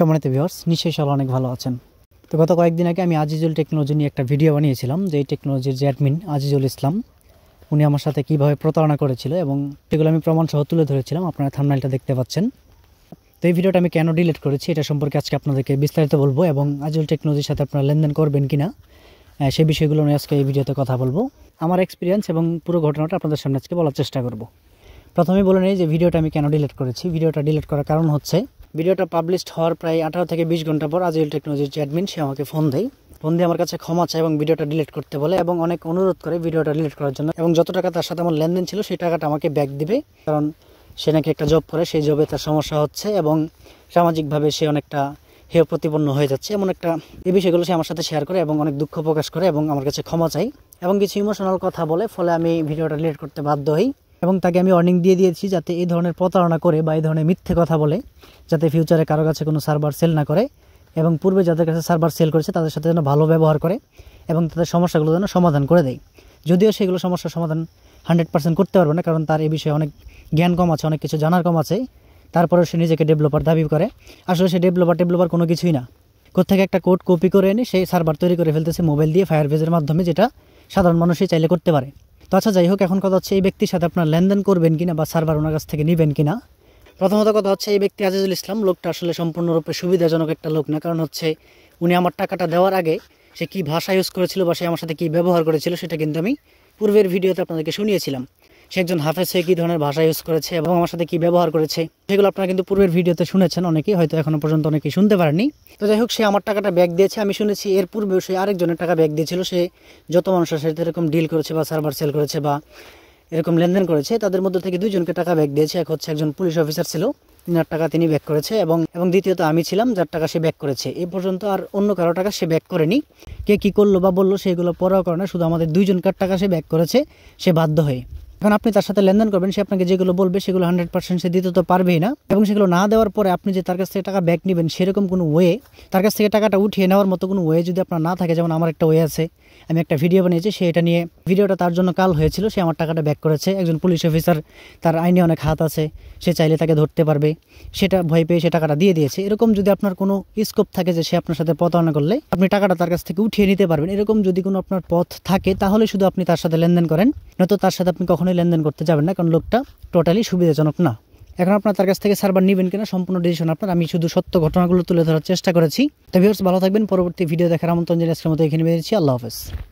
সম্মানিত ভিওর্স নিশ্চয়ই সবাই অনেক ভালো আছেন তো গত কয়েকদিন আগে আমি আজিজুল টেকনোলজি নিয়ে একটা ভিডিও বানিয়েছিলাম যে এই টেকনোলজির যে অ্যাডমিন আজিজুল ইসলাম উনি আমার সাথে কীভাবে প্রতারণা করেছিল এবং সেগুলো আমি প্রমাণসহ তুলে ধরেছিলাম আপনারা থামনাইলটা দেখতে পাচ্ছেন তো এই ভিডিওটা আমি কেন ডিলিট করেছি এটা সম্পর্কে আজকে আপনাদেরকে বিস্তারিত বলবো এবং আজিজুল টেকনোলজির সাথে আপনারা লেনদেন করবেন কি না সেই বিষয়গুলো নিয়ে আজকে এই ভিডিওতে কথা বলবো আমার এক্সপিরিয়েন্স এবং পুরো ঘটনাটা আপনাদের সামনে আজকে বলার চেষ্টা করব প্রথমে বলে নেই যে ভিডিওটা আমি কেন ডিলিট করেছি ভিডিওটা ডিলিট করার কারণ হচ্ছে ভিডিওটা পাবলিশড হওয়ার প্রায় আঠারো থেকে বিশ ঘন্টা পর আজিল টেকনোলজির যে অ্যাডমিন সে আমাকে ফোন দেয় ফোন দিয়ে আমার কাছে ক্ষমা চায় এবং ভিডিওটা ডিলিট করতে বলে এবং অনেক অনুরোধ করে ভিডিওটা ডিলিট করার জন্য এবং যত টাকা তার সাথে আমার লেনদেন ছিল সেই টাকাটা আমাকে ব্যাক দিবে কারণ সে নাকি একটা জব করে সেই জবে তার সমস্যা হচ্ছে এবং সামাজিকভাবে সে অনেকটা হেয় প্রতিপন্ন হয়ে যাচ্ছে এমন একটা এই বিষয়গুলো সে আমার সাথে শেয়ার করে এবং অনেক দুঃখ প্রকাশ করে এবং আমার কাছে ক্ষমা চাই এবং কিছু ইমোশনাল কথা বলে ফলে আমি ভিডিওটা ডিলিট করতে বাধ্য হই এবং তাকে আমি ওয়ার্নিং দিয়ে দিয়েছি যাতে এই ধরনের প্রতারণা করে বা এই ধরনের মিথ্যে কথা বলে যাতে ফিউচারে কারো কাছে কোনো সার্ভার সেল না করে এবং পূর্বে যাদের কাছে সার্ভার সেল করেছে তাদের সাথে যেন ভালো ব্যবহার করে এবং তাদের সমস্যাগুলো যেন সমাধান করে দেয় যদিও সেগুলো সমস্যার সমাধান হান্ড্রেড পার্সেন্ট করতে পারবে না কারণ তার এই বিষয়ে অনেক জ্ঞান কম আছে অনেক কিছু জানার কম আছে তারপরেও সে নিজেকে ডেভেলপার দাবি করে আসলে সে ডেভেলপার ডেভেলপার কোনো কিছুই না কোথেকে একটা কোড কপি করে এনে সেই সার্ভার তৈরি করে ফেলতেছে মোবাইল দিয়ে ফায়ার বেজের মাধ্যমে যেটা সাধারণ মানুষই চাইলে করতে পারে তো আচ্ছা যাই হোক এখন কথা হচ্ছে এই ব্যক্তির সাথে আপনার লেনদেন করবেন কিনা বা সার্ভার ওনার কাছ থেকে নেবেন কিনা প্রথমত কথা হচ্ছে এই ব্যক্তি আজিজুল ইসলাম লোকটা আসলে সম্পূর্ণরূপে সুবিধাজনক একটা লোক না কারণ হচ্ছে উনি আমার টাকাটা দেওয়ার আগে সে কী ভাষা ইউজ করেছিল বা সে আমার সাথে কী ব্যবহার করেছিল সেটা কিন্তু আমি পূর্বের ভিডিওতে আপনাদেরকে শুনিয়েছিলাম সে একজন হাফেজ হয়ে কী ধরনের ভাষা ইউজ করেছে এবং আমার সাথে কী ব্যবহার করেছে সেগুলো আপনারা কিন্তু পূর্বের ভিডিওতে শুনেছেন অনেকেই হয়তো এখনও পর্যন্ত অনেকেই শুনতে পারেনি তো যাই হোক সে আমার টাকাটা ব্যাক দিয়েছে আমি শুনেছি এর পূর্বে সে আরেকজনের টাকা ব্যাক দিয়েছিল সে যত মানুষের সাথে এরকম ডিল করেছে বা সার্ভার সেল করেছে বা এরকম লেনদেন করেছে তাদের মধ্যে থেকে দুইজনকে টাকা ব্যাক দিয়েছে এক হচ্ছে একজন পুলিশ অফিসার ছিল তিনার টাকা তিনি ব্যাক করেছে এবং এবং দ্বিতীয়ত আমি ছিলাম যার টাকা সে ব্যাক করেছে এ পর্যন্ত আর অন্য কারো টাকা সে ব্যাক করেনি কে কি করলো বা বললো সেগুলো পরাও করে না শুধু আমাদের দুইজনকার টাকা সে ব্যাক করেছে সে বাধ্য হয়ে এখন আপনি তার সাথে লেনদেন করবেন সে আপনাকে যেগুলো বলবে সেগুলো হান্ড্রেড পার্সেন্ট সে দিতে তো পারবেই না এবং সেগুলো না দেওয়ার পরে আপনি যে তার কাছ থেকে টাকা ব্যাক নেবেন সেরকম কোনো ওয়ে তার কাছ থেকে টাকাটা উঠিয়ে নেওয়ার মতো কোনো ওয়ে যদি আপনার না থাকে যেমন আমার একটা ওয়ে আছে আমি একটা ভিডিও বানিয়েছি সে এটা নিয়ে ভিডিওটা তার জন্য কাল হয়েছিল সে আমার টাকাটা ব্যাক করেছে একজন পুলিশ অফিসার তার আইনে অনেক হাত আছে সে চাইলে তাকে ধরতে পারবে সেটা ভয় পেয়ে সে টাকাটা দিয়ে দিয়েছে এরকম যদি আপনার কোনো স্কোপ থাকে যে সে আপনার সাথে প্রতারণা করলে আপনি টাকাটা তার কাছ থেকে উঠিয়ে নিতে পারবেন এরকম যদি কোনো আপনার পথ থাকে তাহলে শুধু আপনি তার সাথে লেনদেন করেন নয়তো তার সাথে আপনি কখনো কখনোই লেনদেন করতে যাবেন না কারণ লোকটা টোটালি সুবিধাজনক না এখন আপনার তার কাছ থেকে সার্ভার নেবেন কিনা সম্পূর্ণ ডিসিশন আপনার আমি শুধু সত্য ঘটনাগুলো তুলে ধরার চেষ্টা করেছি তবে ভালো থাকবেন পরবর্তী ভিডিও দেখার আমন্ত্রণ জানিয়ে আজকের মতো এখানে বেরিয়েছি আল্লাহ হাফেজ